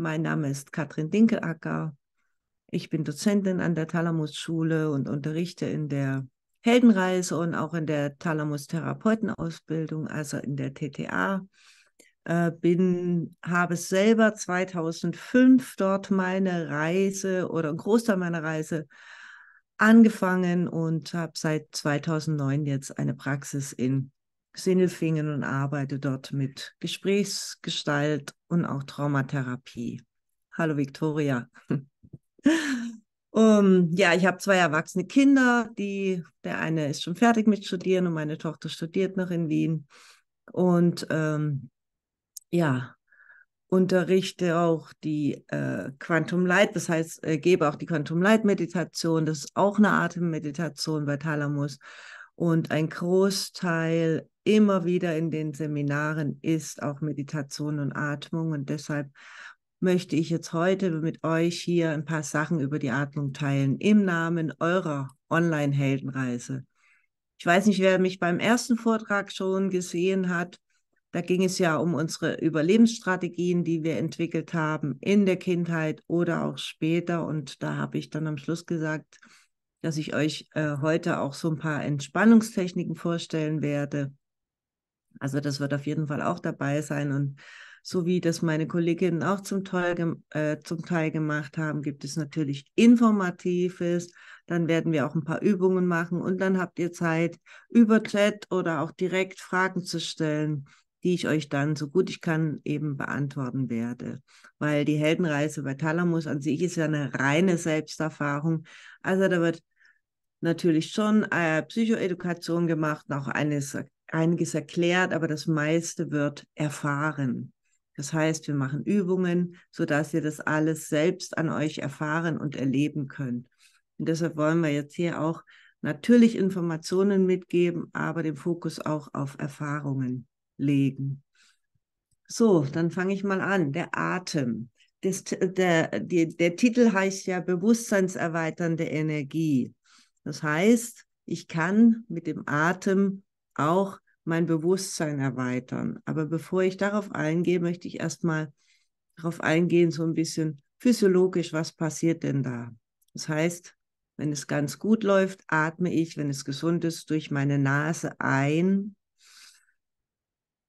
Mein Name ist Katrin Dinkelacker. Ich bin Dozentin an der Thalamus-Schule und unterrichte in der Heldenreise und auch in der Thalamus-Therapeutenausbildung, also in der TTA. Äh, bin, habe selber 2005 dort meine Reise oder einen Großteil meiner Reise angefangen und habe seit 2009 jetzt eine Praxis in Sindelfingen und arbeite dort mit Gesprächsgestalt und auch Traumatherapie. Hallo Viktoria. um, ja, ich habe zwei erwachsene Kinder, die der eine ist schon fertig mit Studieren und meine Tochter studiert noch in Wien. Und ähm, ja, unterrichte auch die äh, Quantum Light, das heißt, äh, gebe auch die Quantum Light Meditation, das ist auch eine Atemmeditation bei Thalamus. Und ein Großteil immer wieder in den Seminaren ist, auch Meditation und Atmung. Und deshalb möchte ich jetzt heute mit euch hier ein paar Sachen über die Atmung teilen im Namen eurer Online-Heldenreise. Ich weiß nicht, wer mich beim ersten Vortrag schon gesehen hat. Da ging es ja um unsere Überlebensstrategien, die wir entwickelt haben in der Kindheit oder auch später. Und da habe ich dann am Schluss gesagt, dass ich euch äh, heute auch so ein paar Entspannungstechniken vorstellen werde, also das wird auf jeden Fall auch dabei sein. Und so wie das meine Kolleginnen auch zum Teil, äh, zum Teil gemacht haben, gibt es natürlich Informatives. Dann werden wir auch ein paar Übungen machen und dann habt ihr Zeit, über Chat oder auch direkt Fragen zu stellen, die ich euch dann so gut ich kann eben beantworten werde. Weil die Heldenreise bei Thalamus an sich ist ja eine reine Selbsterfahrung. Also da wird natürlich schon äh, Psychoedukation gemacht, auch eines einiges erklärt, aber das meiste wird erfahren. Das heißt, wir machen Übungen, sodass ihr das alles selbst an euch erfahren und erleben könnt. Und deshalb wollen wir jetzt hier auch natürlich Informationen mitgeben, aber den Fokus auch auf Erfahrungen legen. So, dann fange ich mal an. Der Atem. Das, der, der, der Titel heißt ja Bewusstseinserweiternde Energie. Das heißt, ich kann mit dem Atem auch mein Bewusstsein erweitern. Aber bevor ich darauf eingehe, möchte ich erstmal darauf eingehen, so ein bisschen physiologisch, was passiert denn da? Das heißt, wenn es ganz gut läuft, atme ich, wenn es gesund ist, durch meine Nase ein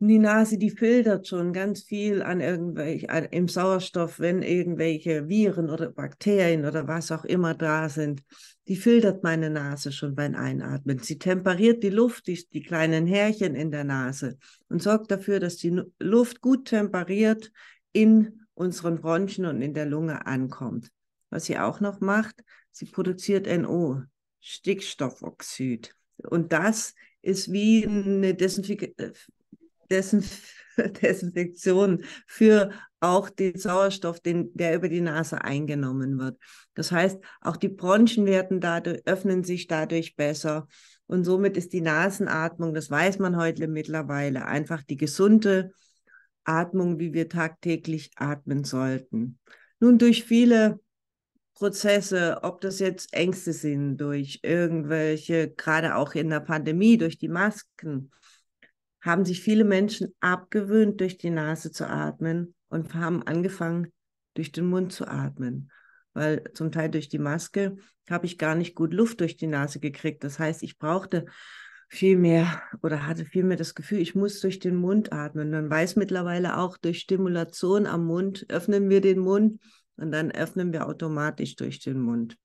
die Nase, die filtert schon ganz viel an irgendwelche, an, im Sauerstoff, wenn irgendwelche Viren oder Bakterien oder was auch immer da sind. Die filtert meine Nase schon beim Einatmen. Sie temperiert die Luft, die, die kleinen Härchen in der Nase und sorgt dafür, dass die Luft gut temperiert in unseren Bronchien und in der Lunge ankommt. Was sie auch noch macht, sie produziert NO, Stickstoffoxid. Und das ist wie eine Desinfektion. Äh, Desinf Desinfektion für auch den Sauerstoff, den, der über die Nase eingenommen wird. Das heißt, auch die Bronchien werden dadurch, öffnen sich dadurch besser. Und somit ist die Nasenatmung, das weiß man heute mittlerweile, einfach die gesunde Atmung, wie wir tagtäglich atmen sollten. Nun, durch viele Prozesse, ob das jetzt Ängste sind, durch irgendwelche, gerade auch in der Pandemie, durch die Masken, haben sich viele Menschen abgewöhnt, durch die Nase zu atmen und haben angefangen, durch den Mund zu atmen. Weil zum Teil durch die Maske habe ich gar nicht gut Luft durch die Nase gekriegt. Das heißt, ich brauchte viel mehr oder hatte viel mehr das Gefühl, ich muss durch den Mund atmen. Man weiß mittlerweile auch, durch Stimulation am Mund öffnen wir den Mund und dann öffnen wir automatisch durch den Mund.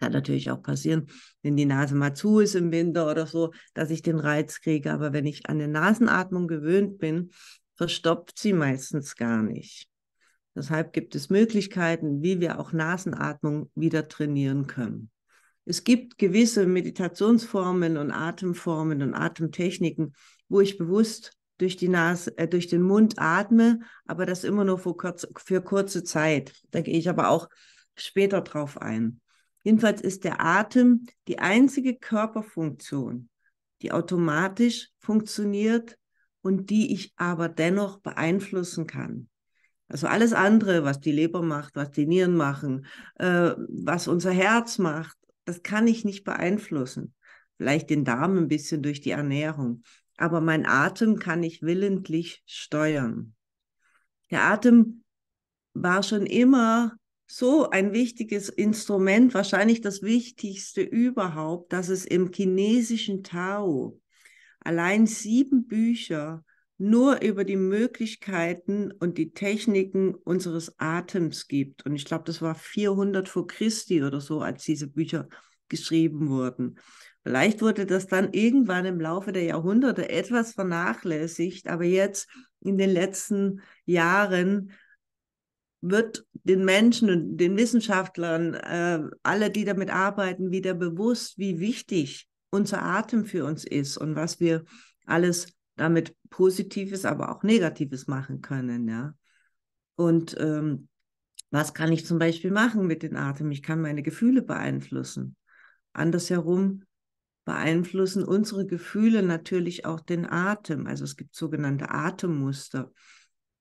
Kann natürlich auch passieren, wenn die Nase mal zu ist im Winter oder so, dass ich den Reiz kriege. Aber wenn ich an eine Nasenatmung gewöhnt bin, verstopft sie meistens gar nicht. Deshalb gibt es Möglichkeiten, wie wir auch Nasenatmung wieder trainieren können. Es gibt gewisse Meditationsformen und Atemformen und Atemtechniken, wo ich bewusst durch, die Nase, äh, durch den Mund atme, aber das immer nur für, kurz, für kurze Zeit. Da gehe ich aber auch später drauf ein. Jedenfalls ist der Atem die einzige Körperfunktion, die automatisch funktioniert und die ich aber dennoch beeinflussen kann. Also alles andere, was die Leber macht, was die Nieren machen, äh, was unser Herz macht, das kann ich nicht beeinflussen. Vielleicht den Darm ein bisschen durch die Ernährung. Aber mein Atem kann ich willentlich steuern. Der Atem war schon immer so ein wichtiges Instrument, wahrscheinlich das wichtigste überhaupt, dass es im chinesischen Tao allein sieben Bücher nur über die Möglichkeiten und die Techniken unseres Atems gibt. Und ich glaube, das war 400 vor Christi oder so, als diese Bücher geschrieben wurden. Vielleicht wurde das dann irgendwann im Laufe der Jahrhunderte etwas vernachlässigt, aber jetzt in den letzten Jahren wird den Menschen und den Wissenschaftlern, äh, alle, die damit arbeiten, wieder bewusst, wie wichtig unser Atem für uns ist und was wir alles damit Positives, aber auch Negatives machen können. Ja? Und ähm, was kann ich zum Beispiel machen mit dem Atem? Ich kann meine Gefühle beeinflussen. Andersherum beeinflussen unsere Gefühle natürlich auch den Atem. Also es gibt sogenannte Atemmuster,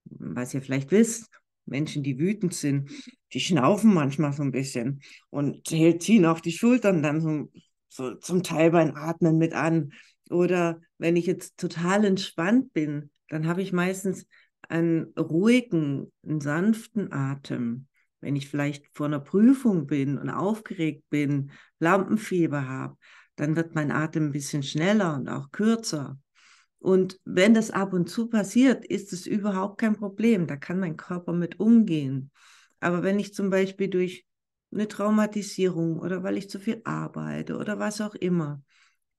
hm, was ihr vielleicht wisst. Menschen, die wütend sind, die schnaufen manchmal so ein bisschen und ziehen auch die Schultern dann so, so zum Teil beim Atmen mit an. Oder wenn ich jetzt total entspannt bin, dann habe ich meistens einen ruhigen, einen sanften Atem. Wenn ich vielleicht vor einer Prüfung bin und aufgeregt bin, Lampenfieber habe, dann wird mein Atem ein bisschen schneller und auch kürzer. Und wenn das ab und zu passiert, ist es überhaupt kein Problem. Da kann mein Körper mit umgehen. Aber wenn ich zum Beispiel durch eine Traumatisierung oder weil ich zu viel arbeite oder was auch immer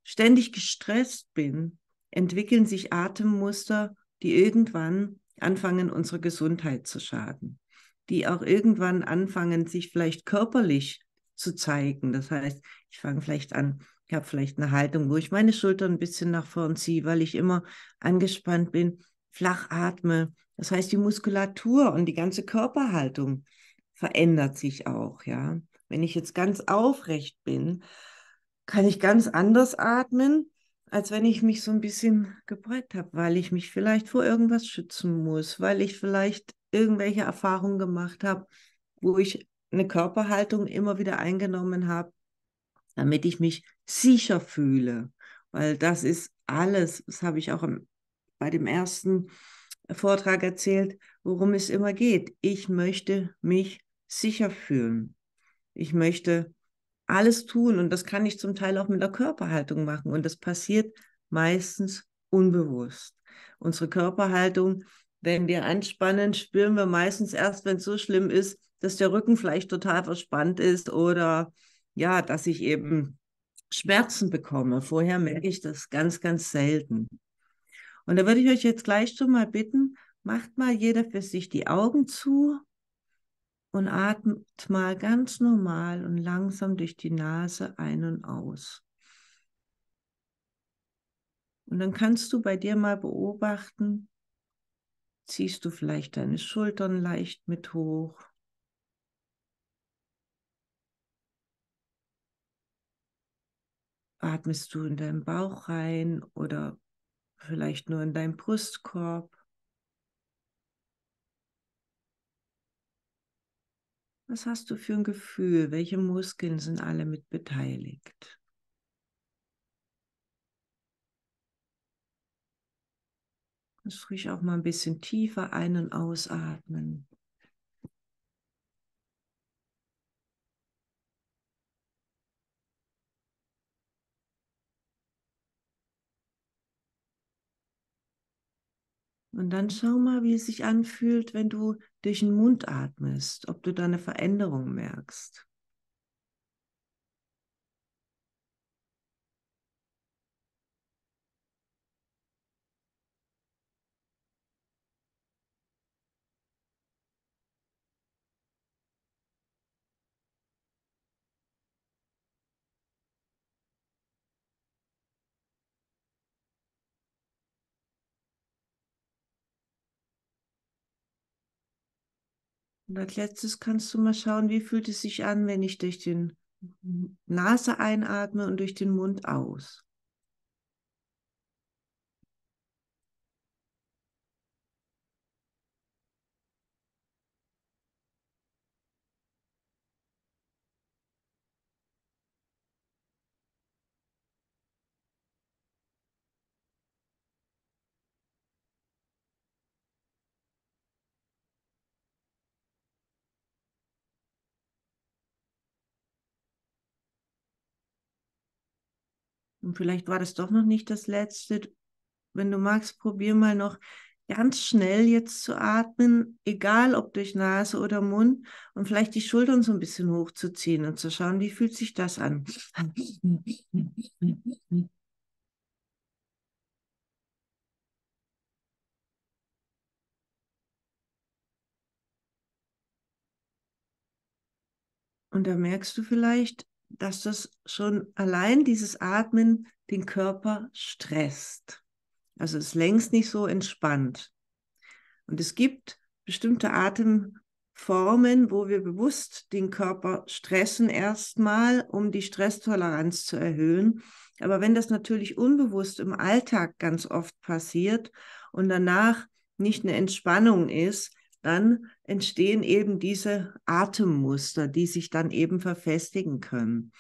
ständig gestresst bin, entwickeln sich Atemmuster, die irgendwann anfangen, unserer Gesundheit zu schaden, die auch irgendwann anfangen, sich vielleicht körperlich zu zeigen. Das heißt, ich fange vielleicht an, ich habe vielleicht eine Haltung, wo ich meine Schultern ein bisschen nach vorn ziehe, weil ich immer angespannt bin, flach atme. Das heißt, die Muskulatur und die ganze Körperhaltung verändert sich auch, ja. Wenn ich jetzt ganz aufrecht bin, kann ich ganz anders atmen, als wenn ich mich so ein bisschen gebeugt habe, weil ich mich vielleicht vor irgendwas schützen muss, weil ich vielleicht irgendwelche Erfahrungen gemacht habe, wo ich eine Körperhaltung immer wieder eingenommen habe, damit ich mich sicher fühle. Weil das ist alles, das habe ich auch im, bei dem ersten Vortrag erzählt, worum es immer geht. Ich möchte mich sicher fühlen. Ich möchte alles tun und das kann ich zum Teil auch mit der Körperhaltung machen und das passiert meistens unbewusst. Unsere Körperhaltung, wenn wir anspannen, spüren wir meistens erst, wenn es so schlimm ist, dass der Rücken vielleicht total verspannt ist oder ja, dass ich eben Schmerzen bekomme. Vorher merke ich das ganz, ganz selten. Und da würde ich euch jetzt gleich schon mal bitten, macht mal jeder für sich die Augen zu und atmet mal ganz normal und langsam durch die Nase ein und aus. Und dann kannst du bei dir mal beobachten, ziehst du vielleicht deine Schultern leicht mit hoch? Atmest du in deinen Bauch rein oder vielleicht nur in deinen Brustkorb? Was hast du für ein Gefühl? Welche Muskeln sind alle mit beteiligt? Kannst ruhig auch mal ein bisschen tiefer ein- und ausatmen. Und dann schau mal, wie es sich anfühlt, wenn du durch den Mund atmest, ob du da eine Veränderung merkst. Und als letztes kannst du mal schauen, wie fühlt es sich an, wenn ich durch den Nase einatme und durch den Mund aus. und vielleicht war das doch noch nicht das letzte. Wenn du magst, probier mal noch ganz schnell jetzt zu atmen, egal ob durch Nase oder Mund und vielleicht die Schultern so ein bisschen hochzuziehen und zu schauen, wie fühlt sich das an. Und da merkst du vielleicht, dass das schon allein dieses Atmen den Körper stresst. Also ist längst nicht so entspannt. Und es gibt bestimmte Atemformen, wo wir bewusst den Körper stressen erstmal, um die Stresstoleranz zu erhöhen. Aber wenn das natürlich unbewusst im Alltag ganz oft passiert und danach nicht eine Entspannung ist, dann entstehen eben diese Atemmuster, die sich dann eben verfestigen können.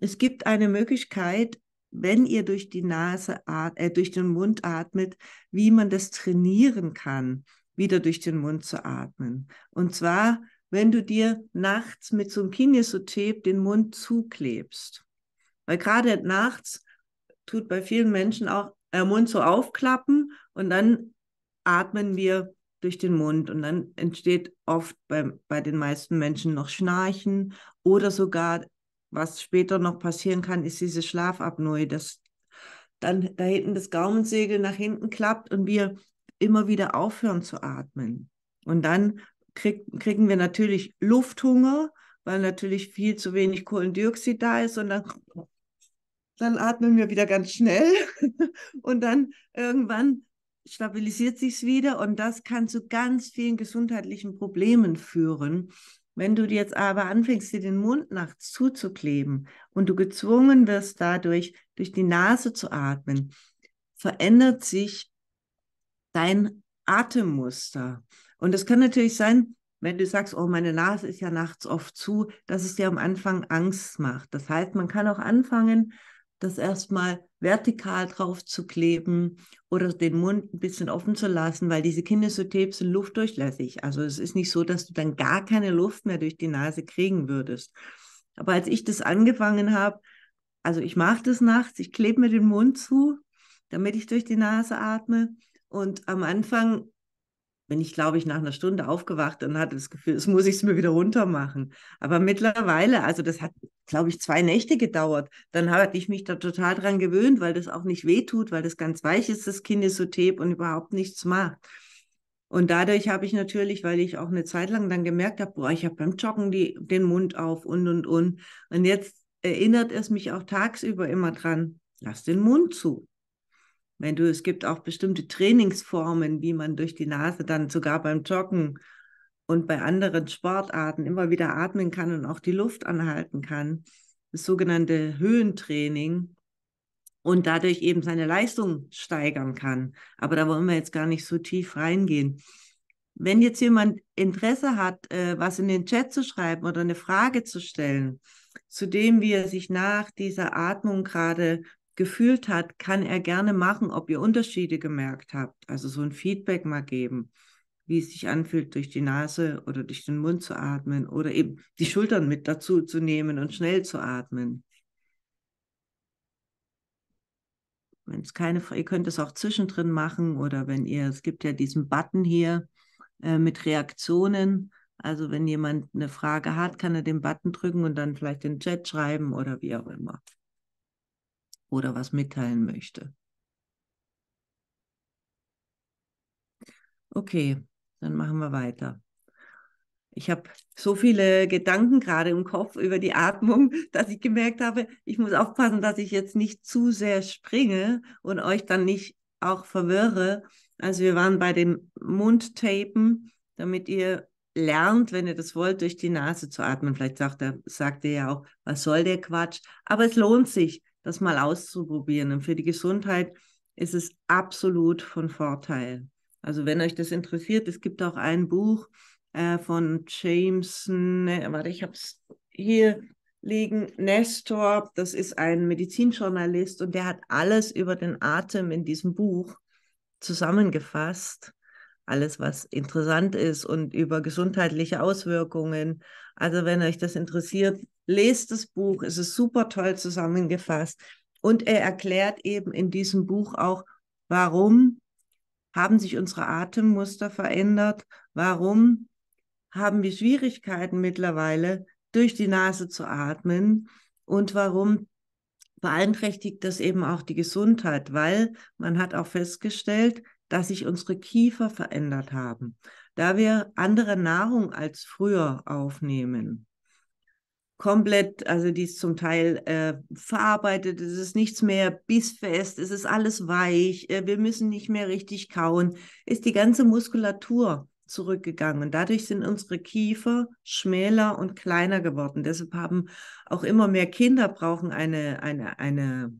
Es gibt eine Möglichkeit, wenn ihr durch die Nase, äh, durch den Mund atmet, wie man das trainieren kann, wieder durch den Mund zu atmen. Und zwar, wenn du dir nachts mit so einem Kinesotep den Mund zuklebst. Weil gerade nachts tut bei vielen Menschen auch der Mund so aufklappen und dann atmen wir durch den Mund und dann entsteht oft bei, bei den meisten Menschen noch Schnarchen oder sogar, was später noch passieren kann, ist diese Schlafapnoe, dass dann da hinten das Gaumensegel nach hinten klappt und wir immer wieder aufhören zu atmen. Und dann krieg, kriegen wir natürlich Lufthunger, weil natürlich viel zu wenig Kohlendioxid da ist und dann, dann atmen wir wieder ganz schnell und dann irgendwann stabilisiert sich es wieder und das kann zu ganz vielen gesundheitlichen Problemen führen. Wenn du jetzt aber anfängst, dir den Mund nachts zuzukleben und du gezwungen wirst, dadurch durch die Nase zu atmen, verändert sich dein Atemmuster. Und es kann natürlich sein, wenn du sagst, oh, meine Nase ist ja nachts oft zu, dass es dir am Anfang Angst macht. Das heißt, man kann auch anfangen, das erstmal vertikal drauf zu kleben oder den Mund ein bisschen offen zu lassen, weil diese Kinesotapes sind luftdurchlässig. Also es ist nicht so, dass du dann gar keine Luft mehr durch die Nase kriegen würdest. Aber als ich das angefangen habe, also ich mache das nachts, ich klebe mir den Mund zu, damit ich durch die Nase atme. Und am Anfang bin ich, glaube ich, nach einer Stunde aufgewacht und hatte das Gefühl, es muss ich es mir wieder runter machen. Aber mittlerweile, also das hat, glaube ich, zwei Nächte gedauert. Dann hatte ich mich da total dran gewöhnt, weil das auch nicht wehtut, weil das ganz weich ist, das Kinesotep und überhaupt nichts macht. Und dadurch habe ich natürlich, weil ich auch eine Zeit lang dann gemerkt habe, boah, ich habe beim Joggen die, den Mund auf und und und. Und jetzt erinnert es mich auch tagsüber immer dran, lass den Mund zu. Wenn du, es gibt auch bestimmte Trainingsformen, wie man durch die Nase dann sogar beim Joggen und bei anderen Sportarten immer wieder atmen kann und auch die Luft anhalten kann. Das sogenannte Höhentraining und dadurch eben seine Leistung steigern kann. Aber da wollen wir jetzt gar nicht so tief reingehen. Wenn jetzt jemand Interesse hat, äh, was in den Chat zu schreiben oder eine Frage zu stellen, zu dem, wie er sich nach dieser Atmung gerade gefühlt hat, kann er gerne machen, ob ihr Unterschiede gemerkt habt. Also so ein Feedback mal geben, wie es sich anfühlt, durch die Nase oder durch den Mund zu atmen oder eben die Schultern mit dazu zu nehmen und schnell zu atmen. Wenn es keine, ihr könnt es auch zwischendrin machen oder wenn ihr, es gibt ja diesen Button hier äh, mit Reaktionen. Also wenn jemand eine Frage hat, kann er den Button drücken und dann vielleicht den Chat schreiben oder wie auch immer oder was mitteilen möchte. Okay, dann machen wir weiter. Ich habe so viele Gedanken gerade im Kopf über die Atmung, dass ich gemerkt habe, ich muss aufpassen, dass ich jetzt nicht zu sehr springe und euch dann nicht auch verwirre. Also wir waren bei dem Mundtapen, damit ihr lernt, wenn ihr das wollt, durch die Nase zu atmen. Vielleicht sagt, er, sagt ihr ja auch, was soll der Quatsch? Aber es lohnt sich, das mal auszuprobieren. Und für die Gesundheit ist es absolut von Vorteil. Also wenn euch das interessiert, es gibt auch ein Buch äh, von Jameson, ne, warte, ich habe es hier liegen, Nestor, das ist ein Medizinjournalist und der hat alles über den Atem in diesem Buch zusammengefasst. Alles, was interessant ist und über gesundheitliche Auswirkungen. Also wenn euch das interessiert, Lest das Buch, es ist super toll zusammengefasst. Und er erklärt eben in diesem Buch auch, warum haben sich unsere Atemmuster verändert, warum haben wir Schwierigkeiten mittlerweile, durch die Nase zu atmen und warum beeinträchtigt das eben auch die Gesundheit, weil man hat auch festgestellt, dass sich unsere Kiefer verändert haben, da wir andere Nahrung als früher aufnehmen komplett, also die ist zum Teil äh, verarbeitet, es ist nichts mehr bissfest, es ist alles weich, äh, wir müssen nicht mehr richtig kauen, ist die ganze Muskulatur zurückgegangen. Und dadurch sind unsere Kiefer schmäler und kleiner geworden. Deshalb haben auch immer mehr Kinder brauchen eine, eine, eine,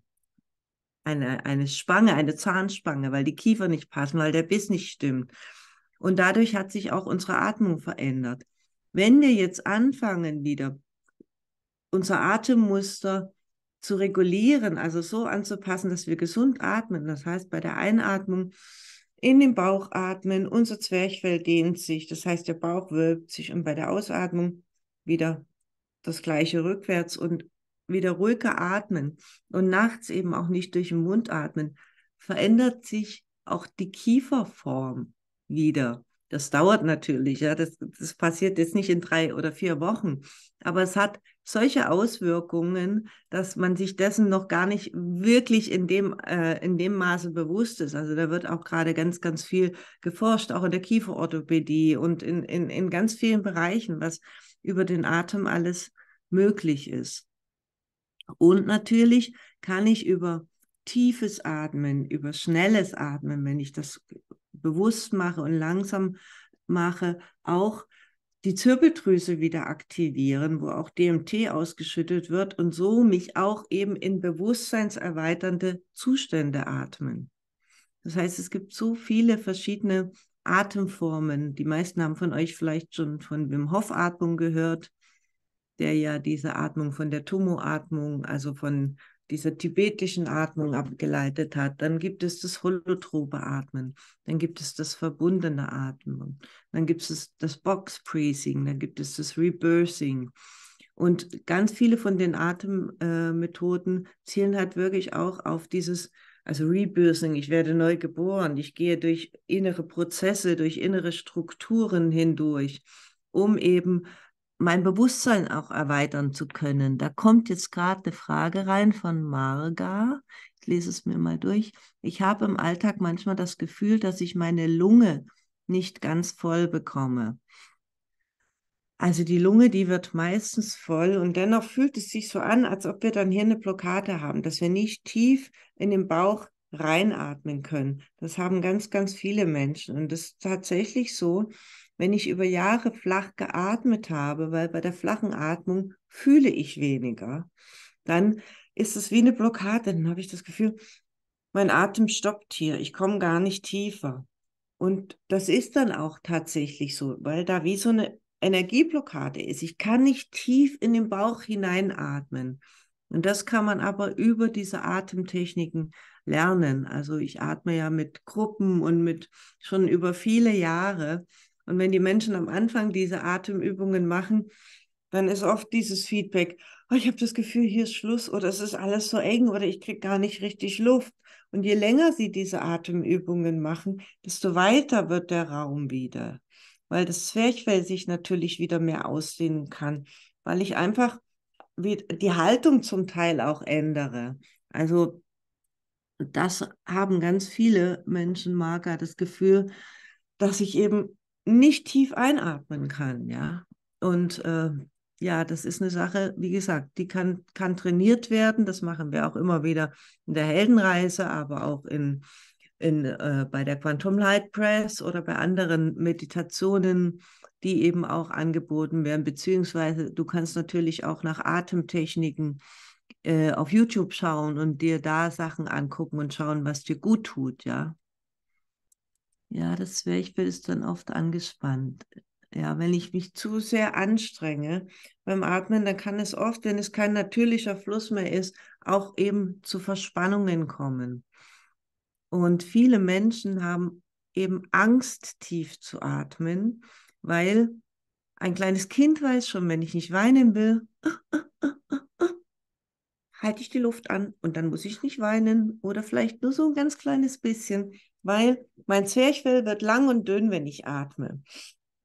eine, eine Spange, eine Zahnspange, weil die Kiefer nicht passen, weil der Biss nicht stimmt. Und dadurch hat sich auch unsere Atmung verändert. Wenn wir jetzt anfangen, wieder unser Atemmuster zu regulieren, also so anzupassen, dass wir gesund atmen. Das heißt, bei der Einatmung in den Bauch atmen, unser Zwerchfell dehnt sich, das heißt, der Bauch wölbt sich und bei der Ausatmung wieder das gleiche rückwärts und wieder ruhiger atmen und nachts eben auch nicht durch den Mund atmen, verändert sich auch die Kieferform wieder. Das dauert natürlich, ja, das, das passiert jetzt nicht in drei oder vier Wochen, aber es hat solche Auswirkungen, dass man sich dessen noch gar nicht wirklich in dem, äh, in dem Maße bewusst ist. Also da wird auch gerade ganz, ganz viel geforscht, auch in der Kieferorthopädie und in, in, in ganz vielen Bereichen, was über den Atem alles möglich ist. Und natürlich kann ich über tiefes Atmen, über schnelles Atmen, wenn ich das bewusst mache und langsam mache, auch die Zirbeldrüse wieder aktivieren, wo auch DMT ausgeschüttet wird und so mich auch eben in bewusstseinserweiternde Zustände atmen. Das heißt, es gibt so viele verschiedene Atemformen. Die meisten haben von euch vielleicht schon von Wim Hof Atmung gehört, der ja diese Atmung von der Tomo Atmung, also von dieser tibetischen Atmung abgeleitet hat. Dann gibt es das holotrope Atmen, dann gibt es das verbundene Atmen, dann gibt es das box preasing dann gibt es das Rebirthing. Und ganz viele von den Atemmethoden äh, zielen halt wirklich auch auf dieses, also Rebirthing, ich werde neu geboren, ich gehe durch innere Prozesse, durch innere Strukturen hindurch, um eben mein Bewusstsein auch erweitern zu können. Da kommt jetzt gerade eine Frage rein von Marga. Ich lese es mir mal durch. Ich habe im Alltag manchmal das Gefühl, dass ich meine Lunge nicht ganz voll bekomme. Also die Lunge, die wird meistens voll und dennoch fühlt es sich so an, als ob wir dann hier eine Blockade haben, dass wir nicht tief in den Bauch reinatmen können. Das haben ganz, ganz viele Menschen und das ist tatsächlich so, wenn ich über Jahre flach geatmet habe, weil bei der flachen Atmung fühle ich weniger, dann ist es wie eine Blockade. Dann habe ich das Gefühl, mein Atem stoppt hier, ich komme gar nicht tiefer. Und das ist dann auch tatsächlich so, weil da wie so eine Energieblockade ist. Ich kann nicht tief in den Bauch hineinatmen. Und das kann man aber über diese Atemtechniken lernen. Also ich atme ja mit Gruppen und mit schon über viele Jahre. Und wenn die Menschen am Anfang diese Atemübungen machen, dann ist oft dieses Feedback, oh, ich habe das Gefühl, hier ist Schluss oder es ist alles so eng oder ich kriege gar nicht richtig Luft. Und je länger sie diese Atemübungen machen, desto weiter wird der Raum wieder, weil das Zwerchfell sich natürlich wieder mehr ausdehnen kann, weil ich einfach die Haltung zum Teil auch ändere. Also das haben ganz viele Menschen, Marker, das Gefühl, dass ich eben nicht tief einatmen kann, ja. Und äh, ja, das ist eine Sache, wie gesagt, die kann, kann trainiert werden. Das machen wir auch immer wieder in der Heldenreise, aber auch in, in, äh, bei der Quantum Light Press oder bei anderen Meditationen, die eben auch angeboten werden. Beziehungsweise du kannst natürlich auch nach Atemtechniken äh, auf YouTube schauen und dir da Sachen angucken und schauen, was dir gut tut, ja. Ja, das wäre, ich bin es dann oft angespannt. Ja, wenn ich mich zu sehr anstrenge beim Atmen, dann kann es oft, wenn es kein natürlicher Fluss mehr ist, auch eben zu Verspannungen kommen. Und viele Menschen haben eben Angst, tief zu atmen, weil ein kleines Kind weiß schon, wenn ich nicht weinen will, halte ich die Luft an und dann muss ich nicht weinen oder vielleicht nur so ein ganz kleines bisschen, weil mein Zwerchfell wird lang und dünn, wenn ich atme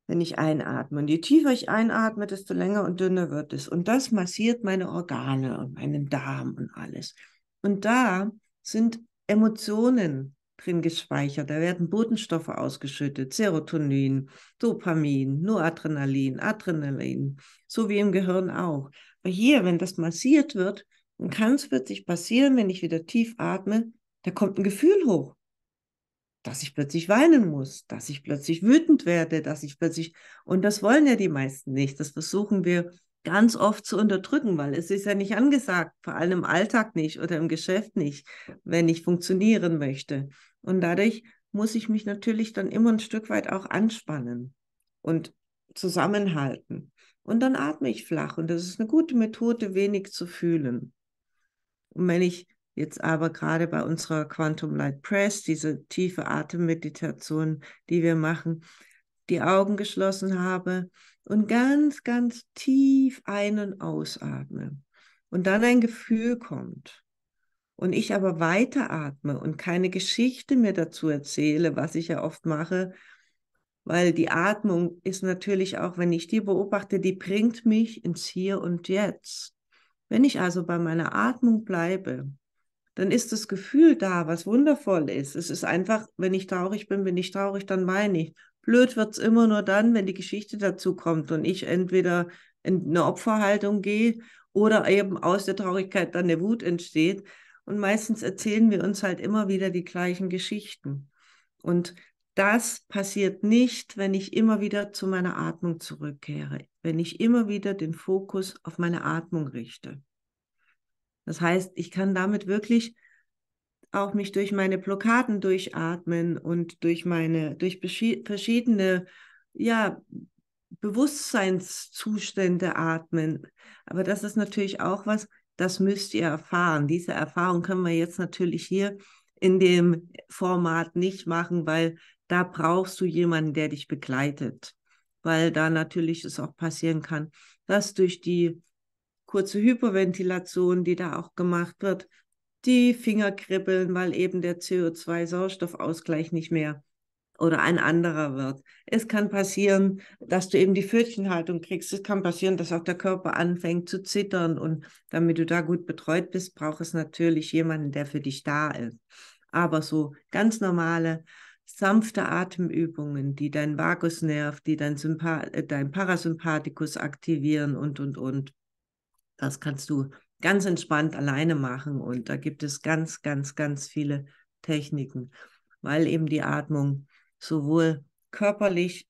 wenn ich einatme. Und je tiefer ich einatme, desto länger und dünner wird es. Und das massiert meine Organe und meinen Darm und alles. Und da sind Emotionen drin gespeichert. Da werden Botenstoffe ausgeschüttet, Serotonin, Dopamin, Noradrenalin, Adrenalin, so wie im Gehirn auch. Aber hier, wenn das massiert wird, dann kann es plötzlich passieren, wenn ich wieder tief atme, da kommt ein Gefühl hoch dass ich plötzlich weinen muss, dass ich plötzlich wütend werde, dass ich plötzlich, und das wollen ja die meisten nicht, das versuchen wir ganz oft zu unterdrücken, weil es ist ja nicht angesagt, vor allem im Alltag nicht oder im Geschäft nicht, wenn ich funktionieren möchte. Und dadurch muss ich mich natürlich dann immer ein Stück weit auch anspannen und zusammenhalten. Und dann atme ich flach und das ist eine gute Methode, wenig zu fühlen. Und wenn ich Jetzt aber gerade bei unserer Quantum Light Press, diese tiefe Atemmeditation, die wir machen, die Augen geschlossen habe und ganz, ganz tief ein- und ausatme. Und dann ein Gefühl kommt. Und ich aber weiteratme und keine Geschichte mehr dazu erzähle, was ich ja oft mache, weil die Atmung ist natürlich auch, wenn ich die beobachte, die bringt mich ins Hier und Jetzt. Wenn ich also bei meiner Atmung bleibe, dann ist das Gefühl da, was wundervoll ist. Es ist einfach, wenn ich traurig bin, bin ich traurig, dann weine ich. Blöd wird es immer nur dann, wenn die Geschichte dazu kommt und ich entweder in eine Opferhaltung gehe oder eben aus der Traurigkeit dann eine Wut entsteht. Und meistens erzählen wir uns halt immer wieder die gleichen Geschichten. Und das passiert nicht, wenn ich immer wieder zu meiner Atmung zurückkehre, wenn ich immer wieder den Fokus auf meine Atmung richte. Das heißt, ich kann damit wirklich auch mich durch meine Blockaden durchatmen und durch meine, durch verschiedene, ja, Bewusstseinszustände atmen. Aber das ist natürlich auch was, das müsst ihr erfahren. Diese Erfahrung können wir jetzt natürlich hier in dem Format nicht machen, weil da brauchst du jemanden, der dich begleitet, weil da natürlich es auch passieren kann, dass durch die kurze Hyperventilation, die da auch gemacht wird, die Finger kribbeln, weil eben der CO2-Sauerstoffausgleich nicht mehr oder ein anderer wird. Es kann passieren, dass du eben die Pfötchenhaltung kriegst. Es kann passieren, dass auch der Körper anfängt zu zittern. Und damit du da gut betreut bist, braucht es natürlich jemanden, der für dich da ist. Aber so ganz normale, sanfte Atemübungen, die deinen Vagusnerv, die dein, Sympa äh, dein Parasympathikus aktivieren und, und, und, das kannst du ganz entspannt alleine machen und da gibt es ganz, ganz, ganz viele Techniken, weil eben die Atmung sowohl körperlich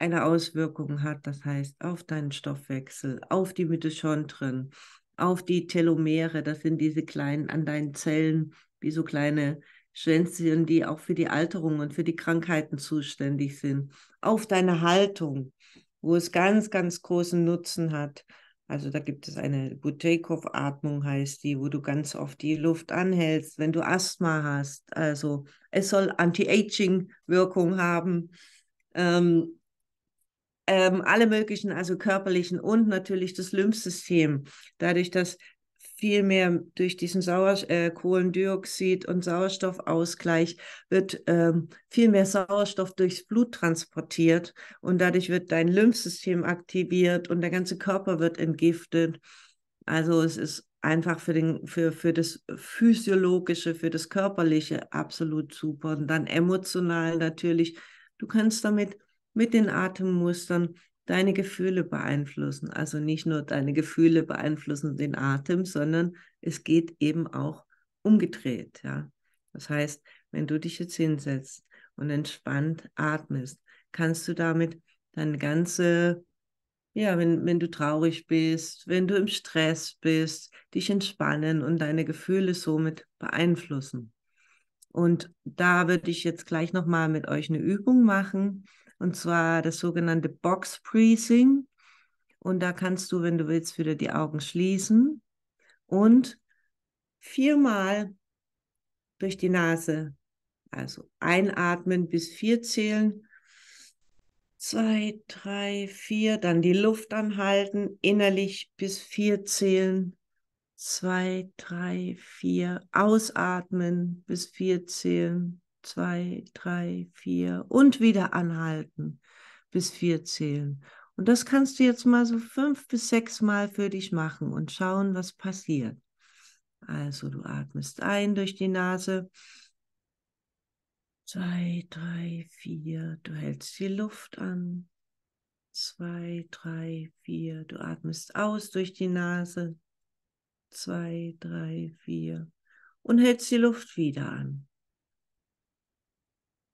eine Auswirkung hat, das heißt auf deinen Stoffwechsel, auf die Mitochondrien, auf die Telomere, das sind diese kleinen an deinen Zellen, wie so kleine Schwänzchen, die auch für die Alterung und für die Krankheiten zuständig sind, auf deine Haltung, wo es ganz, ganz großen Nutzen hat, also da gibt es eine Butekow-Atmung, heißt die, wo du ganz oft die Luft anhältst, wenn du Asthma hast. Also es soll Anti-Aging-Wirkung haben. Ähm, ähm, alle möglichen, also körperlichen und natürlich das Lymphsystem. Dadurch, dass viel mehr durch diesen Sauer äh, Kohlendioxid- und Sauerstoffausgleich wird ähm, viel mehr Sauerstoff durchs Blut transportiert und dadurch wird dein Lymphsystem aktiviert und der ganze Körper wird entgiftet. Also es ist einfach für, den, für, für das Physiologische, für das Körperliche absolut super. Und dann emotional natürlich. Du kannst damit mit den Atemmustern deine Gefühle beeinflussen. Also nicht nur deine Gefühle beeinflussen den Atem, sondern es geht eben auch umgedreht. Ja? Das heißt, wenn du dich jetzt hinsetzt und entspannt atmest, kannst du damit deine ganze, ja, wenn, wenn du traurig bist, wenn du im Stress bist, dich entspannen und deine Gefühle somit beeinflussen. Und da würde ich jetzt gleich nochmal mit euch eine Übung machen, und zwar das sogenannte Box Breathing. Und da kannst du, wenn du willst, wieder die Augen schließen und viermal durch die Nase, also einatmen bis vier zählen. Zwei, drei, vier, dann die Luft anhalten, innerlich bis vier zählen. Zwei, drei, vier, ausatmen bis vier zählen zwei, drei, vier und wieder anhalten bis vier zählen. Und das kannst du jetzt mal so fünf bis sechs Mal für dich machen und schauen, was passiert. Also du atmest ein durch die Nase. Zwei, drei, vier. Du hältst die Luft an. Zwei, drei, vier. Du atmest aus durch die Nase. Zwei, drei, vier. Und hältst die Luft wieder an.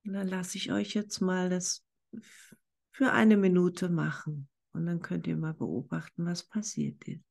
Und dann lasse ich euch jetzt mal das für eine Minute machen. Und dann könnt ihr mal beobachten, was passiert ist.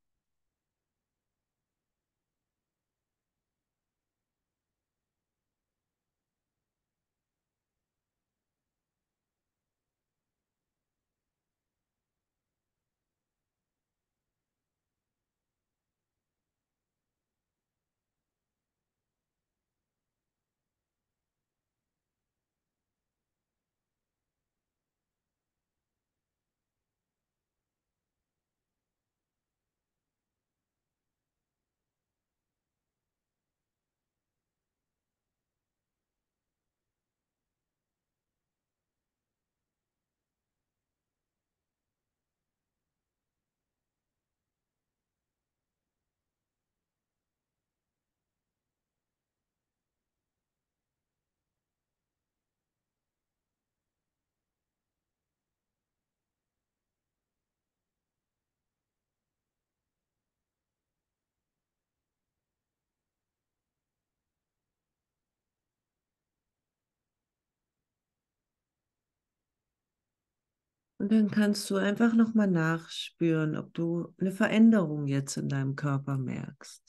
Und dann kannst du einfach nochmal nachspüren, ob du eine Veränderung jetzt in deinem Körper merkst.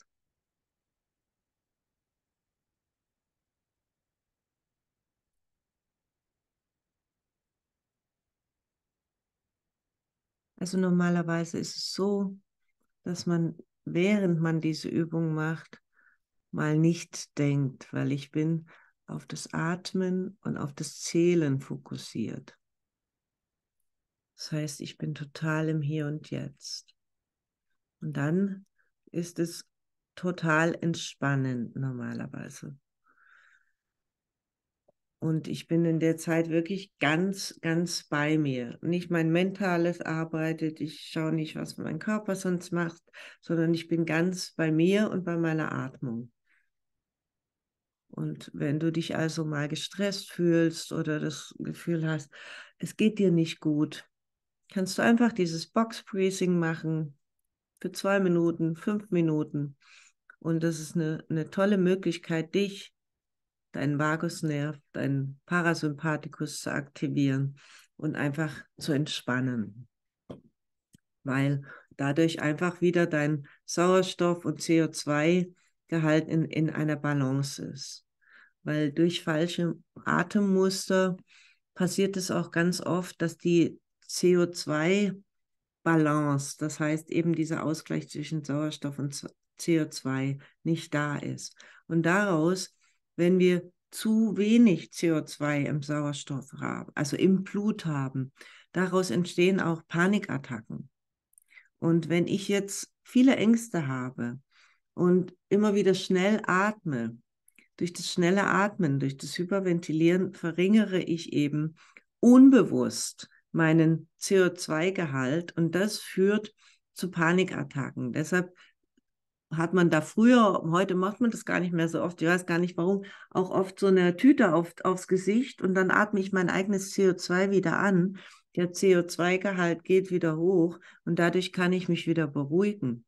Also normalerweise ist es so, dass man, während man diese Übung macht, mal nicht denkt, weil ich bin auf das Atmen und auf das Zählen fokussiert. Das heißt, ich bin total im Hier und Jetzt. Und dann ist es total entspannend normalerweise. Und ich bin in der Zeit wirklich ganz, ganz bei mir. Nicht mein Mentales arbeitet, ich schaue nicht, was mein Körper sonst macht, sondern ich bin ganz bei mir und bei meiner Atmung. Und wenn du dich also mal gestresst fühlst oder das Gefühl hast, es geht dir nicht gut, kannst du einfach dieses Box Breathing machen für zwei Minuten, fünf Minuten. Und das ist eine, eine tolle Möglichkeit, dich, deinen Vagusnerv, deinen Parasympathikus zu aktivieren und einfach zu entspannen. Weil dadurch einfach wieder dein Sauerstoff- und CO2-Gehalt in, in einer Balance ist. Weil durch falsche Atemmuster passiert es auch ganz oft, dass die CO2-Balance, das heißt eben dieser Ausgleich zwischen Sauerstoff und CO2 nicht da ist. Und daraus, wenn wir zu wenig CO2 im Sauerstoff haben, also im Blut haben, daraus entstehen auch Panikattacken. Und wenn ich jetzt viele Ängste habe und immer wieder schnell atme, durch das schnelle Atmen, durch das Hyperventilieren verringere ich eben unbewusst meinen CO2-Gehalt und das führt zu Panikattacken. Deshalb hat man da früher, heute macht man das gar nicht mehr so oft, ich weiß gar nicht warum, auch oft so eine Tüte auf, aufs Gesicht und dann atme ich mein eigenes CO2 wieder an. Der CO2-Gehalt geht wieder hoch und dadurch kann ich mich wieder beruhigen.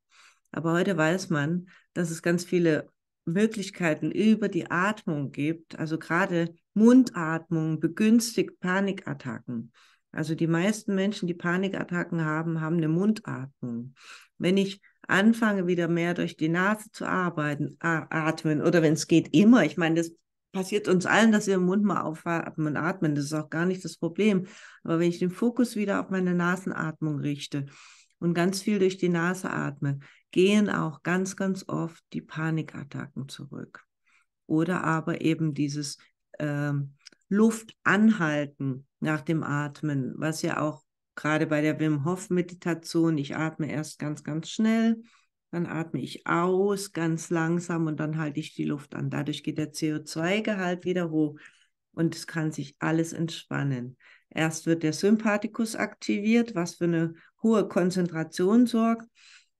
Aber heute weiß man, dass es ganz viele Möglichkeiten über die Atmung gibt. Also gerade Mundatmung begünstigt Panikattacken. Also die meisten Menschen, die Panikattacken haben, haben eine Mundatmung. Wenn ich anfange, wieder mehr durch die Nase zu arbeiten, atmen oder wenn es geht, immer. Ich meine, das passiert uns allen, dass wir im Mund mal aufatmen, und atmen. Das ist auch gar nicht das Problem. Aber wenn ich den Fokus wieder auf meine Nasenatmung richte und ganz viel durch die Nase atme, gehen auch ganz, ganz oft die Panikattacken zurück. Oder aber eben dieses ähm, Luft anhalten, nach dem Atmen, was ja auch gerade bei der Wim Hof Meditation, ich atme erst ganz, ganz schnell, dann atme ich aus ganz langsam und dann halte ich die Luft an. Dadurch geht der CO2-Gehalt wieder hoch und es kann sich alles entspannen. Erst wird der Sympathikus aktiviert, was für eine hohe Konzentration sorgt.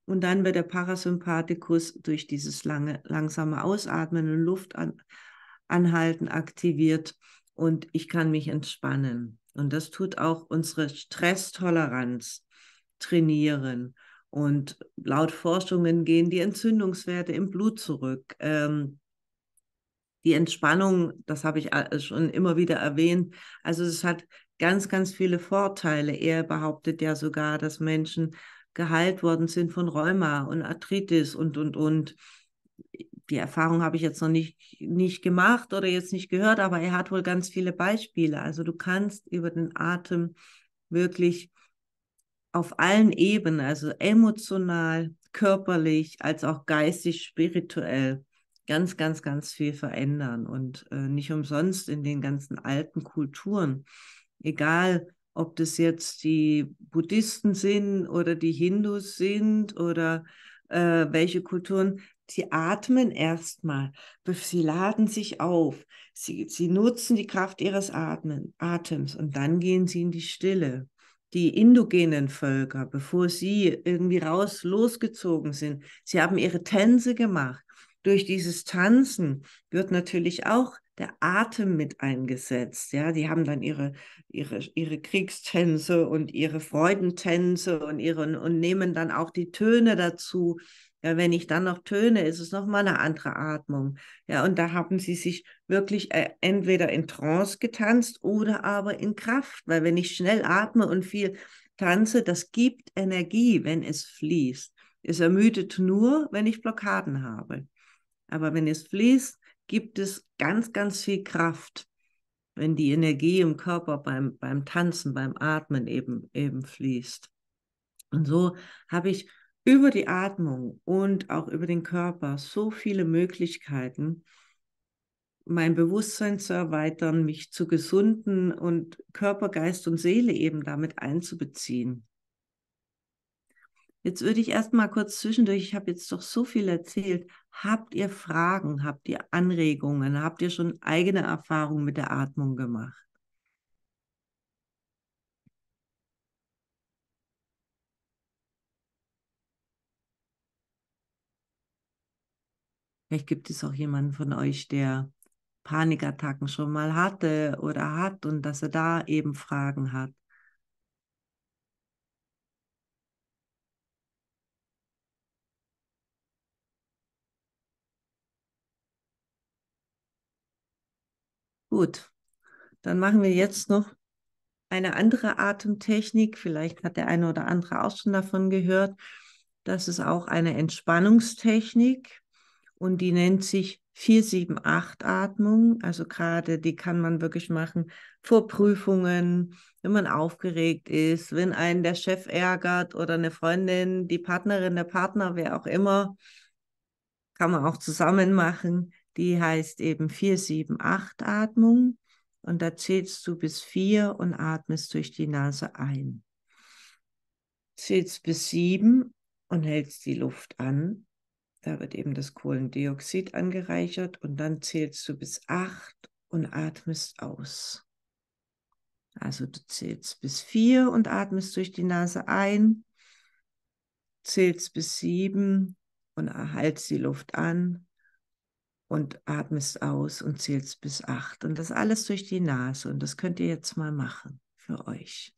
Und dann wird der Parasympathikus durch dieses lange, langsame Ausatmen und Luftanhalten aktiviert und ich kann mich entspannen. Und das tut auch unsere Stresstoleranz trainieren. Und laut Forschungen gehen die Entzündungswerte im Blut zurück. Ähm, die Entspannung, das habe ich äh, schon immer wieder erwähnt. Also es hat ganz, ganz viele Vorteile. Er behauptet ja sogar, dass Menschen geheilt worden sind von Rheuma und Arthritis und, und, und die Erfahrung habe ich jetzt noch nicht, nicht gemacht oder jetzt nicht gehört, aber er hat wohl ganz viele Beispiele. Also du kannst über den Atem wirklich auf allen Ebenen, also emotional, körperlich, als auch geistig, spirituell, ganz, ganz, ganz viel verändern. Und äh, nicht umsonst in den ganzen alten Kulturen, egal ob das jetzt die Buddhisten sind oder die Hindus sind oder äh, welche Kulturen, Sie atmen erstmal, sie laden sich auf, sie, sie nutzen die Kraft ihres Atmen, Atems und dann gehen sie in die Stille. Die indogenen Völker, bevor sie irgendwie raus losgezogen sind, sie haben ihre Tänze gemacht. Durch dieses Tanzen wird natürlich auch der Atem mit eingesetzt. Ja, die haben dann ihre, ihre, ihre Kriegstänze und ihre Freudentänze und, ihre, und nehmen dann auch die Töne dazu. Ja, wenn ich dann noch töne, ist es nochmal eine andere Atmung. Ja, und da haben sie sich wirklich äh, entweder in Trance getanzt oder aber in Kraft, weil wenn ich schnell atme und viel tanze, das gibt Energie, wenn es fließt. Es ermüdet nur, wenn ich Blockaden habe. Aber wenn es fließt, gibt es ganz, ganz viel Kraft, wenn die Energie im Körper beim, beim Tanzen, beim Atmen eben, eben fließt. Und so habe ich über die Atmung und auch über den Körper so viele Möglichkeiten, mein Bewusstsein zu erweitern, mich zu gesunden und Körper, Geist und Seele eben damit einzubeziehen. Jetzt würde ich erstmal kurz zwischendurch, ich habe jetzt doch so viel erzählt, habt ihr Fragen, habt ihr Anregungen, habt ihr schon eigene Erfahrungen mit der Atmung gemacht? Vielleicht gibt es auch jemanden von euch, der Panikattacken schon mal hatte oder hat und dass er da eben Fragen hat. Gut, dann machen wir jetzt noch eine andere Atemtechnik. Vielleicht hat der eine oder andere auch schon davon gehört. Das ist auch eine Entspannungstechnik und die nennt sich 478-Atmung. Also gerade die kann man wirklich machen vor Prüfungen, wenn man aufgeregt ist, wenn einen der Chef ärgert oder eine Freundin, die Partnerin, der Partner, wer auch immer, kann man auch zusammen machen. Die heißt eben 478-Atmung. Und da zählst du bis 4 und atmest durch die Nase ein. Zählst bis 7 und hältst die Luft an da wird eben das Kohlendioxid angereichert und dann zählst du bis 8 und atmest aus. Also du zählst bis 4 und atmest durch die Nase ein, zählst bis 7 und erhaltst die Luft an und atmest aus und zählst bis 8. Und das alles durch die Nase. Und das könnt ihr jetzt mal machen für euch.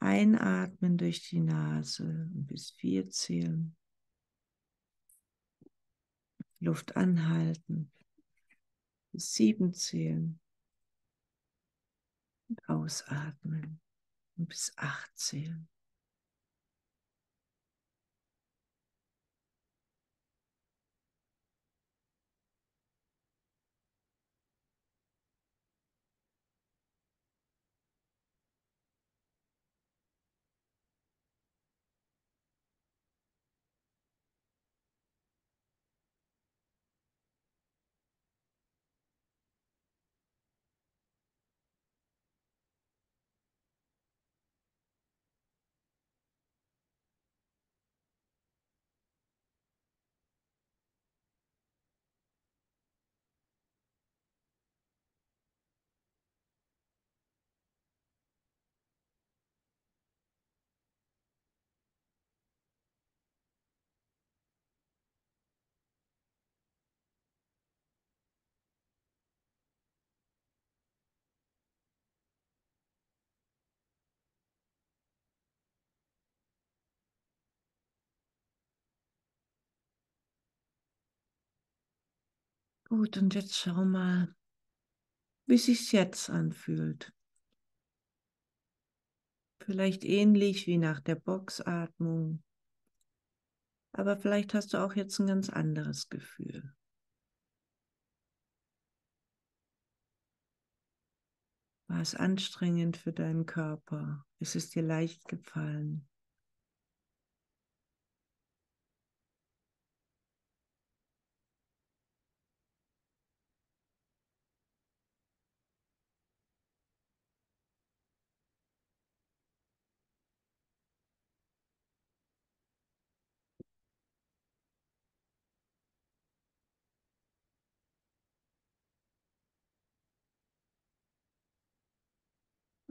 Einatmen durch die Nase und bis 4 zählen. Luft anhalten, bis sieben zählen ausatmen und bis acht zählen. Gut, und jetzt schau mal, wie sich's jetzt anfühlt. Vielleicht ähnlich wie nach der Boxatmung, aber vielleicht hast du auch jetzt ein ganz anderes Gefühl. War es anstrengend für deinen Körper? Ist es dir leicht gefallen?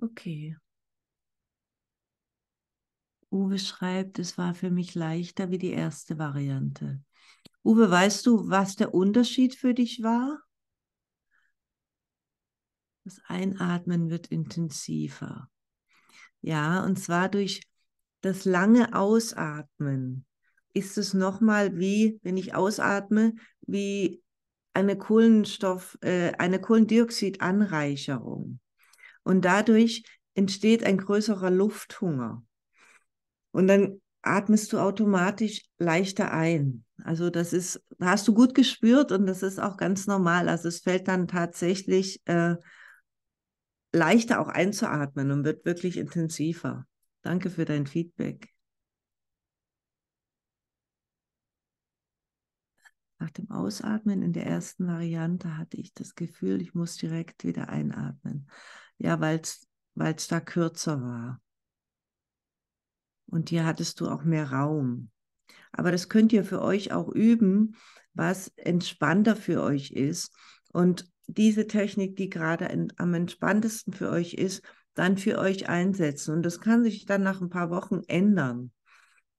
Okay. Uwe schreibt, es war für mich leichter wie die erste Variante. Uwe, weißt du, was der Unterschied für dich war? Das Einatmen wird intensiver. Ja, und zwar durch das lange Ausatmen ist es nochmal wie, wenn ich ausatme, wie eine Kohlenstoff, äh, eine Kohlendioxidanreicherung. Und dadurch entsteht ein größerer Lufthunger. Und dann atmest du automatisch leichter ein. Also das ist, hast du gut gespürt und das ist auch ganz normal. Also es fällt dann tatsächlich äh, leichter auch einzuatmen und wird wirklich intensiver. Danke für dein Feedback. Nach dem Ausatmen in der ersten Variante hatte ich das Gefühl, ich muss direkt wieder einatmen. Ja, weil es da kürzer war. Und hier hattest du auch mehr Raum. Aber das könnt ihr für euch auch üben, was entspannter für euch ist. Und diese Technik, die gerade am entspanntesten für euch ist, dann für euch einsetzen. Und das kann sich dann nach ein paar Wochen ändern.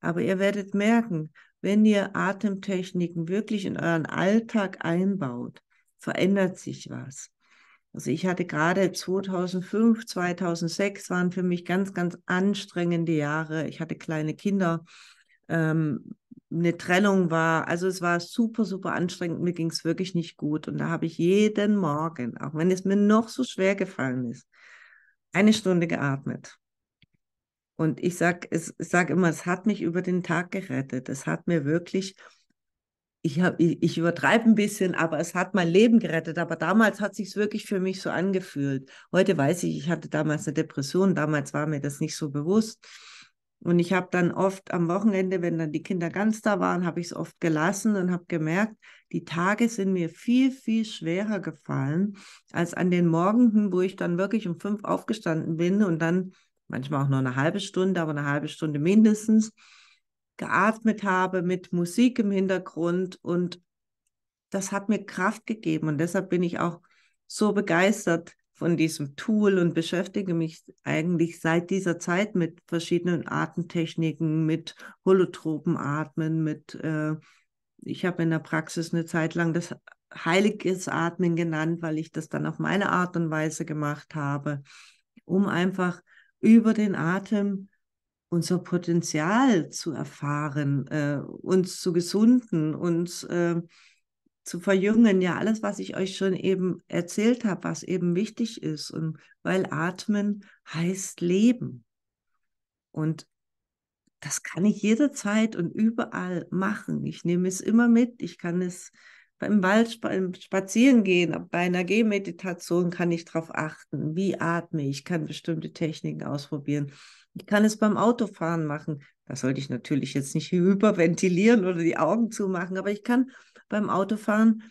Aber ihr werdet merken, wenn ihr Atemtechniken wirklich in euren Alltag einbaut, verändert sich was. Also ich hatte gerade 2005, 2006 waren für mich ganz, ganz anstrengende Jahre. Ich hatte kleine Kinder. Ähm, eine Trennung war, also es war super, super anstrengend. Mir ging es wirklich nicht gut. Und da habe ich jeden Morgen, auch wenn es mir noch so schwer gefallen ist, eine Stunde geatmet. Und ich sage sag immer, es hat mich über den Tag gerettet. Es hat mir wirklich ich, hab, ich, ich übertreibe ein bisschen, aber es hat mein Leben gerettet. Aber damals hat sich's wirklich für mich so angefühlt. Heute weiß ich, ich hatte damals eine Depression. Damals war mir das nicht so bewusst. Und ich habe dann oft am Wochenende, wenn dann die Kinder ganz da waren, habe ich es oft gelassen und habe gemerkt, die Tage sind mir viel, viel schwerer gefallen als an den Morgenden, wo ich dann wirklich um fünf aufgestanden bin und dann manchmal auch nur eine halbe Stunde, aber eine halbe Stunde mindestens geatmet habe mit Musik im Hintergrund und das hat mir Kraft gegeben und deshalb bin ich auch so begeistert von diesem Tool und beschäftige mich eigentlich seit dieser Zeit mit verschiedenen Atemtechniken, mit Holotropenatmen, mit, äh, ich habe in der Praxis eine Zeit lang das heiliges Atmen genannt, weil ich das dann auf meine Art und Weise gemacht habe, um einfach über den Atem unser Potenzial zu erfahren, äh, uns zu gesunden, uns äh, zu verjüngen, ja alles, was ich euch schon eben erzählt habe, was eben wichtig ist. Und weil Atmen heißt Leben. Und das kann ich jederzeit und überall machen. Ich nehme es immer mit. Ich kann es im Wald, beim gehen, bei einer Gehmeditation kann ich darauf achten, wie atme ich, kann bestimmte Techniken ausprobieren. Ich kann es beim Autofahren machen. Da sollte ich natürlich jetzt nicht hyperventilieren oder die Augen zumachen, aber ich kann beim Autofahren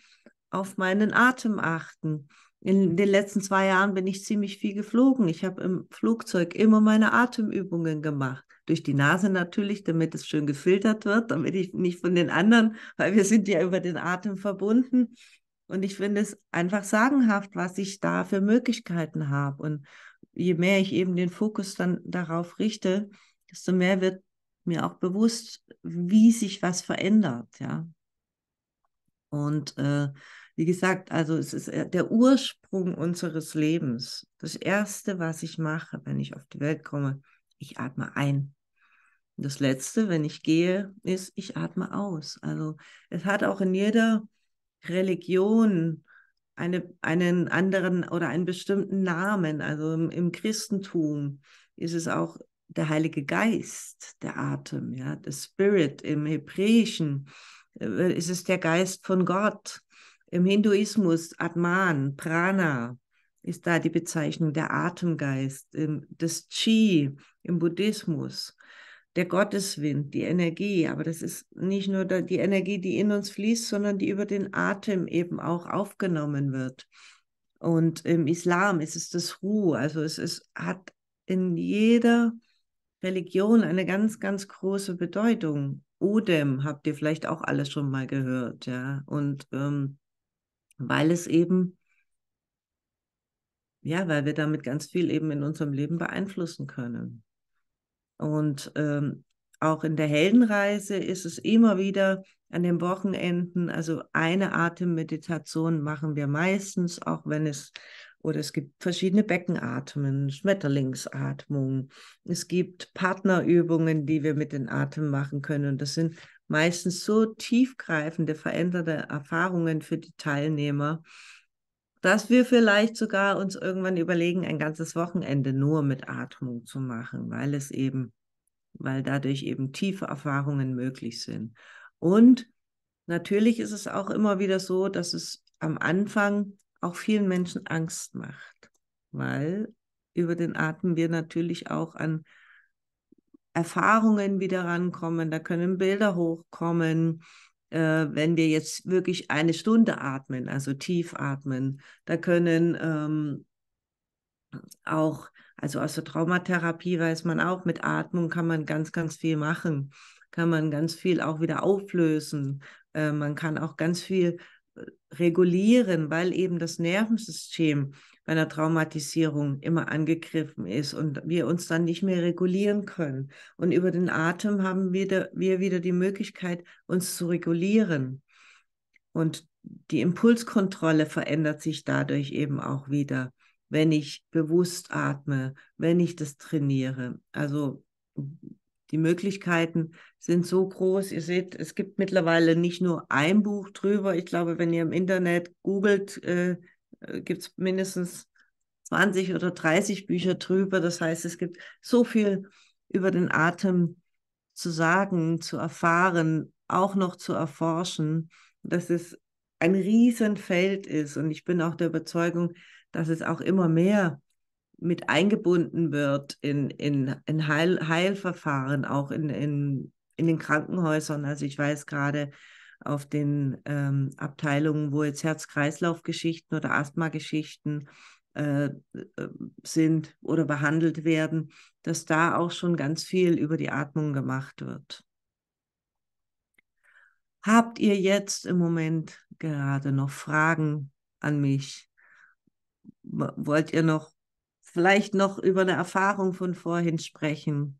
auf meinen Atem achten. In den letzten zwei Jahren bin ich ziemlich viel geflogen. Ich habe im Flugzeug immer meine Atemübungen gemacht durch die Nase natürlich, damit es schön gefiltert wird, damit ich nicht von den anderen, weil wir sind ja über den Atem verbunden. Und ich finde es einfach sagenhaft, was ich da für Möglichkeiten habe. Und je mehr ich eben den Fokus dann darauf richte, desto mehr wird mir auch bewusst, wie sich was verändert, ja. Und äh, wie gesagt, also es ist äh, der Ursprung unseres Lebens. Das Erste, was ich mache, wenn ich auf die Welt komme, ich atme ein. Das Letzte, wenn ich gehe, ist, ich atme aus. Also es hat auch in jeder Religion eine, einen anderen oder einen bestimmten Namen. Also im, im Christentum ist es auch der Heilige Geist, der Atem, ja, der Spirit im Hebräischen äh, ist es der Geist von Gott. Im Hinduismus Atman, Prana ist da die Bezeichnung der Atemgeist, das Chi im Buddhismus der Gotteswind, die Energie, aber das ist nicht nur die Energie, die in uns fließt, sondern die über den Atem eben auch aufgenommen wird. Und im Islam ist es das Ruh, also es ist, hat in jeder Religion eine ganz, ganz große Bedeutung. Odem habt ihr vielleicht auch alles schon mal gehört, ja. Und ähm, weil es eben, ja, weil wir damit ganz viel eben in unserem Leben beeinflussen können. Und ähm, auch in der Heldenreise ist es immer wieder an den Wochenenden, also eine Atemmeditation machen wir meistens, auch wenn es, oder es gibt verschiedene Beckenatmen, Schmetterlingsatmung. Es gibt Partnerübungen, die wir mit den Atem machen können. Und das sind meistens so tiefgreifende, veränderte Erfahrungen für die Teilnehmer, dass wir vielleicht sogar uns irgendwann überlegen, ein ganzes Wochenende nur mit Atmung zu machen, weil es eben, weil dadurch eben tiefe Erfahrungen möglich sind. Und natürlich ist es auch immer wieder so, dass es am Anfang auch vielen Menschen Angst macht, weil über den Atem wir natürlich auch an Erfahrungen wieder rankommen, da können Bilder hochkommen, äh, wenn wir jetzt wirklich eine Stunde atmen, also tief atmen, da können ähm, auch, also aus der Traumatherapie weiß man auch, mit Atmung kann man ganz, ganz viel machen, kann man ganz viel auch wieder auflösen. Äh, man kann auch ganz viel regulieren, weil eben das Nervensystem bei einer Traumatisierung immer angegriffen ist und wir uns dann nicht mehr regulieren können. Und über den Atem haben wir, wir wieder die Möglichkeit, uns zu regulieren. Und die Impulskontrolle verändert sich dadurch eben auch wieder, wenn ich bewusst atme, wenn ich das trainiere. Also die Möglichkeiten sind so groß. Ihr seht, es gibt mittlerweile nicht nur ein Buch drüber. Ich glaube, wenn ihr im Internet googelt, äh, äh gibt es mindestens 20 oder 30 Bücher drüber. Das heißt, es gibt so viel über den Atem zu sagen, zu erfahren, auch noch zu erforschen, dass es ein Riesenfeld ist. Und ich bin auch der Überzeugung, dass es auch immer mehr mit eingebunden wird in, in, in Heil, Heilverfahren, auch in, in, in den Krankenhäusern. Also ich weiß gerade auf den ähm, Abteilungen, wo jetzt Herz-Kreislauf-Geschichten oder Asthma-Geschichten äh, äh sind oder behandelt werden, dass da auch schon ganz viel über die Atmung gemacht wird. Habt ihr jetzt im Moment gerade noch Fragen an mich? Wollt ihr noch vielleicht noch über eine Erfahrung von vorhin sprechen.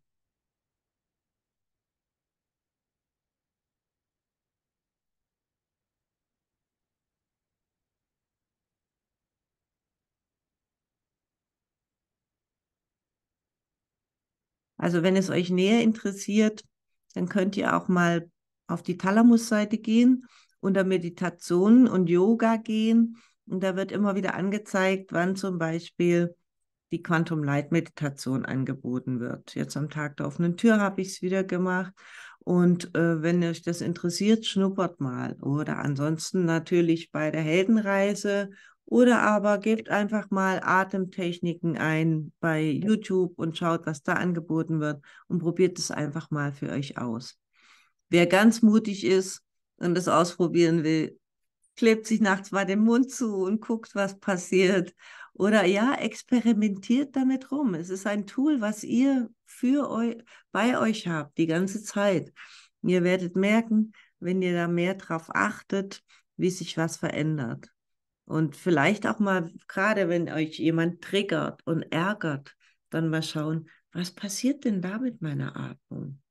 Also wenn es euch näher interessiert, dann könnt ihr auch mal auf die Thalamus-Seite gehen, unter Meditationen und Yoga gehen. Und da wird immer wieder angezeigt, wann zum Beispiel die Quantum Light Meditation angeboten wird. Jetzt am Tag der offenen Tür habe ich es wieder gemacht. Und äh, wenn euch das interessiert, schnuppert mal. Oder ansonsten natürlich bei der Heldenreise. Oder aber gebt einfach mal Atemtechniken ein bei YouTube und schaut, was da angeboten wird und probiert es einfach mal für euch aus. Wer ganz mutig ist und das ausprobieren will, klebt sich nachts mal den Mund zu und guckt, was passiert. Oder ja, experimentiert damit rum. Es ist ein Tool, was ihr für euch, bei euch habt, die ganze Zeit. Ihr werdet merken, wenn ihr da mehr drauf achtet, wie sich was verändert. Und vielleicht auch mal, gerade wenn euch jemand triggert und ärgert, dann mal schauen, was passiert denn da mit meiner Atmung?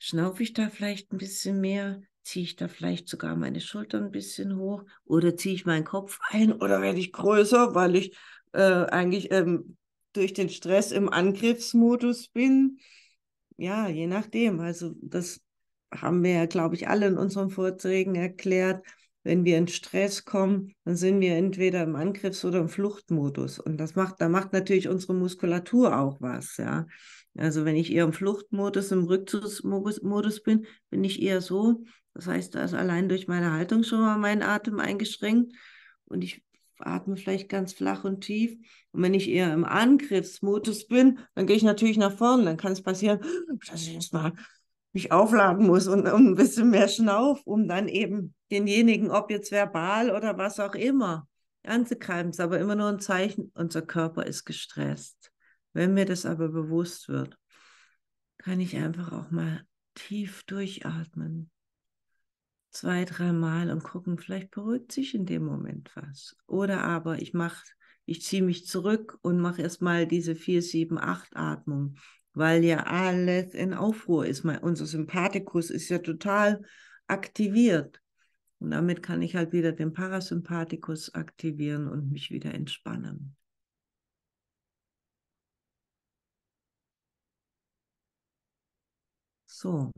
Schnaufe ich da vielleicht ein bisschen mehr? ziehe ich da vielleicht sogar meine Schultern ein bisschen hoch oder ziehe ich meinen Kopf ein oder werde ich größer, weil ich äh, eigentlich ähm, durch den Stress im Angriffsmodus bin. Ja, je nachdem. Also das haben wir ja, glaube ich, alle in unseren Vorträgen erklärt. Wenn wir in Stress kommen, dann sind wir entweder im Angriffs- oder im Fluchtmodus. Und das macht, da macht natürlich unsere Muskulatur auch was, ja. Also wenn ich eher im Fluchtmodus, im Rückzugsmodus bin, bin ich eher so, das heißt, da allein durch meine Haltung schon mal mein Atem eingeschränkt und ich atme vielleicht ganz flach und tief. Und wenn ich eher im Angriffsmodus bin, dann gehe ich natürlich nach vorne. Dann kann es passieren, dass ich jetzt mich aufladen muss und ein bisschen mehr schnauf, um dann eben denjenigen, ob jetzt verbal oder was auch immer, Es Ist aber immer nur ein Zeichen, unser Körper ist gestresst. Wenn mir das aber bewusst wird, kann ich einfach auch mal tief durchatmen zwei, dreimal und gucken, vielleicht beruhigt sich in dem Moment was. Oder aber ich mache, ich ziehe mich zurück und mache erstmal diese 4, 7, 8 Atmung, weil ja alles in Aufruhr ist. Mein, unser Sympathikus ist ja total aktiviert. Und damit kann ich halt wieder den Parasympathikus aktivieren und mich wieder entspannen. So.